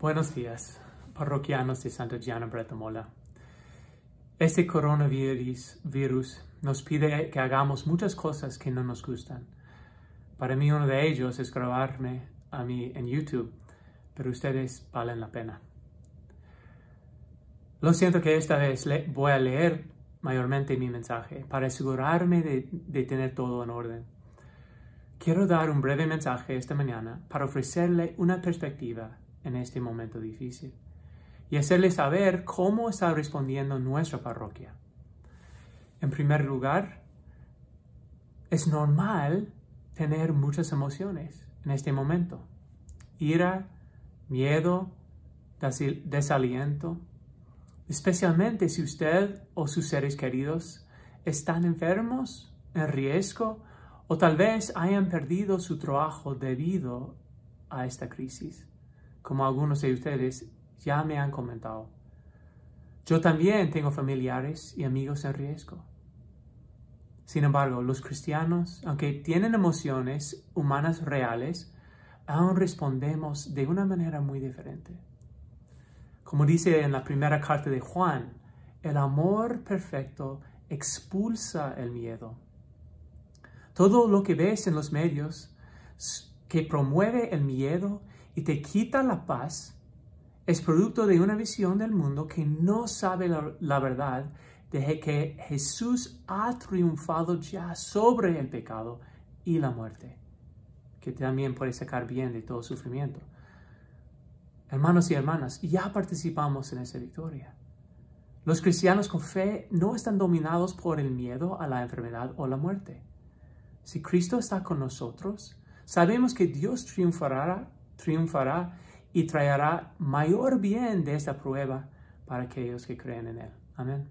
Buenos días, parroquianos de Santa Giana Bretamola. Este coronavirus virus nos pide que hagamos muchas cosas que no nos gustan. Para mí uno de ellos es grabarme a mí en YouTube, pero ustedes valen la pena. Lo siento que esta vez voy a leer mayormente mi mensaje para asegurarme de tener todo en orden. Quiero dar un breve mensaje esta mañana para ofrecerle una perspectiva en este momento difícil y hacerle saber cómo está respondiendo nuestra parroquia. En primer lugar, es normal tener muchas emociones en este momento. Ira, miedo, desaliento, especialmente si usted o sus seres queridos están enfermos, en riesgo o tal vez hayan perdido su trabajo debido a esta crisis como algunos de ustedes ya me han comentado. Yo también tengo familiares y amigos en riesgo. Sin embargo, los cristianos, aunque tienen emociones humanas reales, aún respondemos de una manera muy diferente. Como dice en la primera carta de Juan, el amor perfecto expulsa el miedo. Todo lo que ves en los medios que promueve el miedo y te quita la paz es producto de una visión del mundo que no sabe la, verdad de que Jesús ha triunfado ya sobre el pecado y la muerte, que también puede sacar bien de todo sufrimiento. Hermanos y hermanas, ya participamos en esa victoria. Los cristianos con fe no están dominados por el miedo a la enfermedad o la muerte. Si Cristo está con nosotros, sabemos que Dios triunfará triunfará y traerá mayor bien de esta prueba para aquellos que creen en Él. Amén.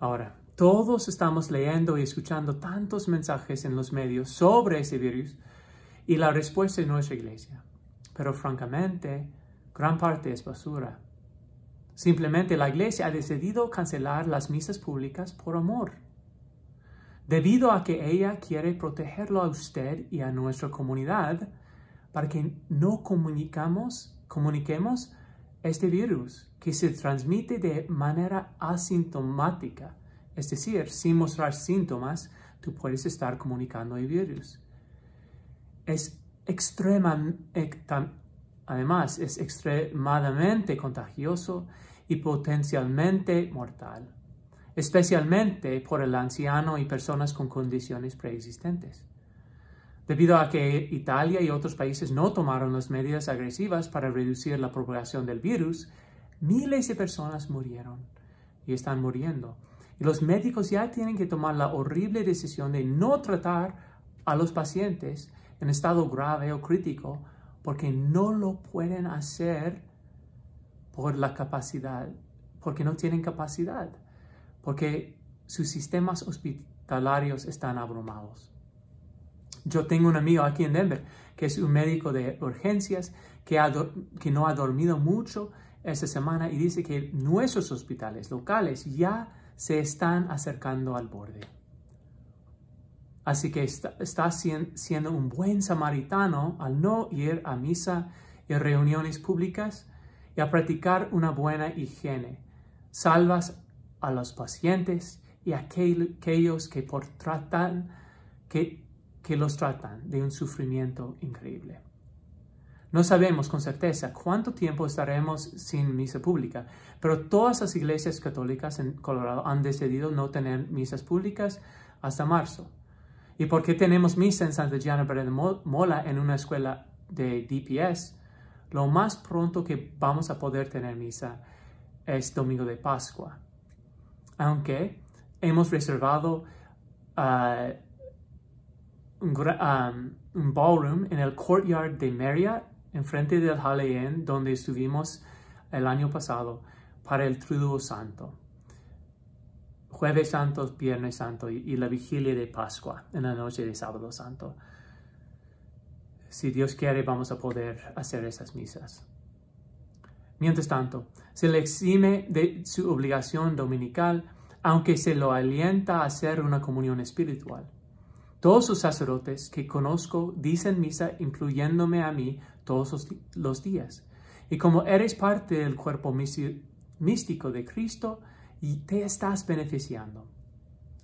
Ahora, todos estamos leyendo y escuchando tantos mensajes en los medios sobre ese virus y la respuesta es nuestra iglesia. Pero francamente, gran parte es basura. Simplemente la iglesia ha decidido cancelar las misas públicas por amor, debido a que ella quiere protegerlo a usted y a nuestra comunidad para que no comunicamos, comuniquemos este virus que se transmite de manera asintomática. Es decir, sin mostrar síntomas, tú puedes estar comunicando el virus. Es además, es extremadamente contagioso y potencialmente mortal, especialmente por el anciano y personas con condiciones preexistentes debido a que Italia y otros países no tomaron las medidas agresivas para reducir la propagación del virus, miles de personas murieron y están muriendo. Y los médicos ya tienen que tomar la horrible decisión de no tratar a los pacientes en estado grave o crítico porque no lo pueden hacer por la capacidad, porque no tienen capacidad, porque sus sistemas hospitalarios están abrumados. Yo tengo un amigo aquí en Denver que es un médico de urgencias que, que no ha dormido mucho esta semana y dice que nuestros hospitales locales ya se están acercando al borde. Así que está, siendo un buen samaritano al no ir a misa y reuniones públicas y a practicar una buena higiene. Salvas a los pacientes y a aquellos que por tratan que que los tratan de un sufrimiento increíble. No sabemos con certeza cuánto tiempo estaremos sin misa pública, pero todas las iglesias católicas en Colorado han decidido no tener misas públicas hasta marzo. ¿Y por qué tenemos misa en Santa Gianna de Mola en una escuela de DPS? Lo más pronto que vamos a poder tener misa es domingo de Pascua. Aunque hemos reservado ah, Um, un ballroom en el courtyard de Marriott enfrente del Halle Inn, donde estuvimos el año pasado para el Triduo Santo. Jueves Santo, Viernes Santo y la vigilia de Pascua en la noche de Sábado Santo. Si Dios quiere, vamos a poder hacer esas misas. Mientras tanto, se le exime de su obligación dominical, aunque se lo alienta a hacer una comunión espiritual. Todos los sacerdotes que conozco dicen misa incluyéndome a mí todos los, los días. Y como eres parte del cuerpo místico de Cristo, y te estás beneficiando.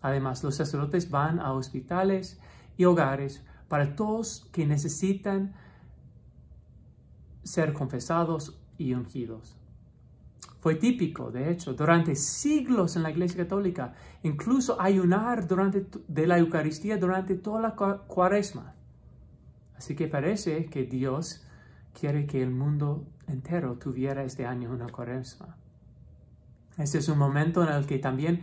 Además, los sacerdotes van a hospitales y hogares para todos que necesitan ser confesados y ungidos. Fue típico, de hecho, durante siglos en la Iglesia Católica, incluso ayunar durante, de la Eucaristía durante toda la cuaresma. Así que parece que Dios quiere que el mundo entero tuviera este año una cuaresma. Este es un momento en el que también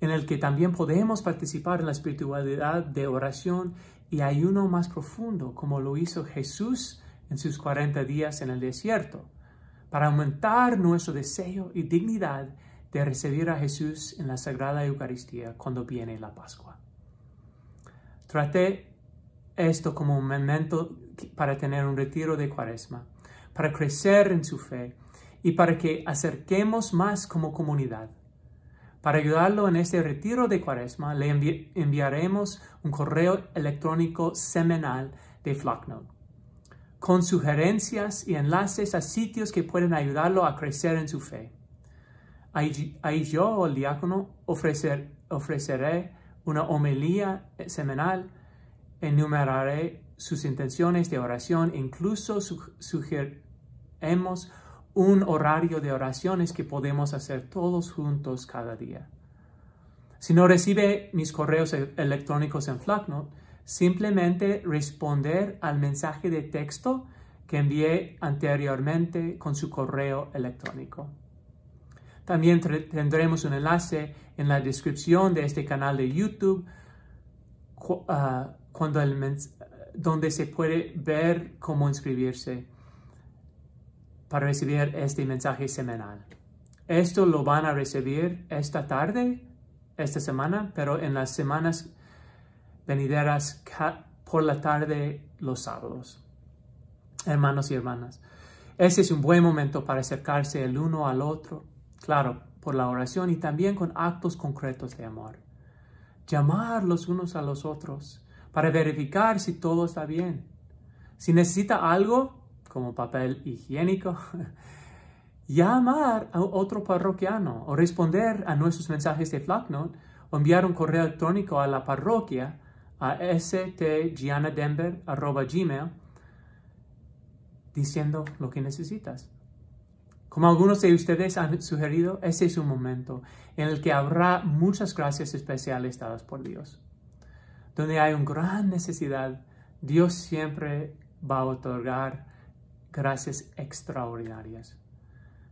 en el que también podemos participar en la espiritualidad de oración y ayuno más profundo, como lo hizo Jesús en sus 40 días en el desierto para aumentar nuestro deseo y dignidad de recibir a Jesús en la Sagrada Eucaristía cuando viene la Pascua. Traté esto como un momento para tener un retiro de cuaresma, para crecer en su fe y para que acerquemos más como comunidad. Para ayudarlo en este retiro de cuaresma, le enviaremos un correo electrónico semanal de FlockNote con sugerencias y enlaces a sitios que pueden ayudarlo a crecer en su fe. Ahí, yo el diácono ofreceré una homelía semanal, enumeraré sus intenciones de oración, incluso sugeriremos un horario de oraciones que podemos hacer todos juntos cada día. Si no recibe mis correos e-, electrónicos en Flacknote, Simplemente responder al mensaje de texto que envié anteriormente con su correo electrónico. También tendremos un enlace en la descripción de este canal de YouTube ah, donde se puede ver cómo inscribirse para recibir este mensaje semanal. Esto lo van a recibir esta tarde, esta semana, pero en las semanas venideras por la tarde los sábados. Hermanos y hermanas, ese es un buen momento para acercarse el uno al otro, claro, por la oración y también con actos concretos de amor. Llamar los unos a los otros para verificar si todo está bien. Si necesita algo, como papel higiénico, llamar a otro parroquiano o responder a nuestros mensajes de Flacknote o enviar un correo electrónico a la parroquia a gmail diciendo lo que necesitas. Como algunos de ustedes han sugerido, ese es un momento en el que habrá muchas gracias especiales dadas por Dios. Donde hay una gran necesidad, Dios siempre va a otorgar gracias extraordinarias.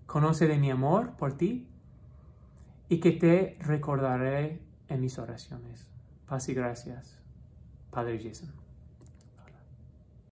Conoce de mi amor por ti y que te recordaré en mis oraciones. Paz y gracias. Padre Jason.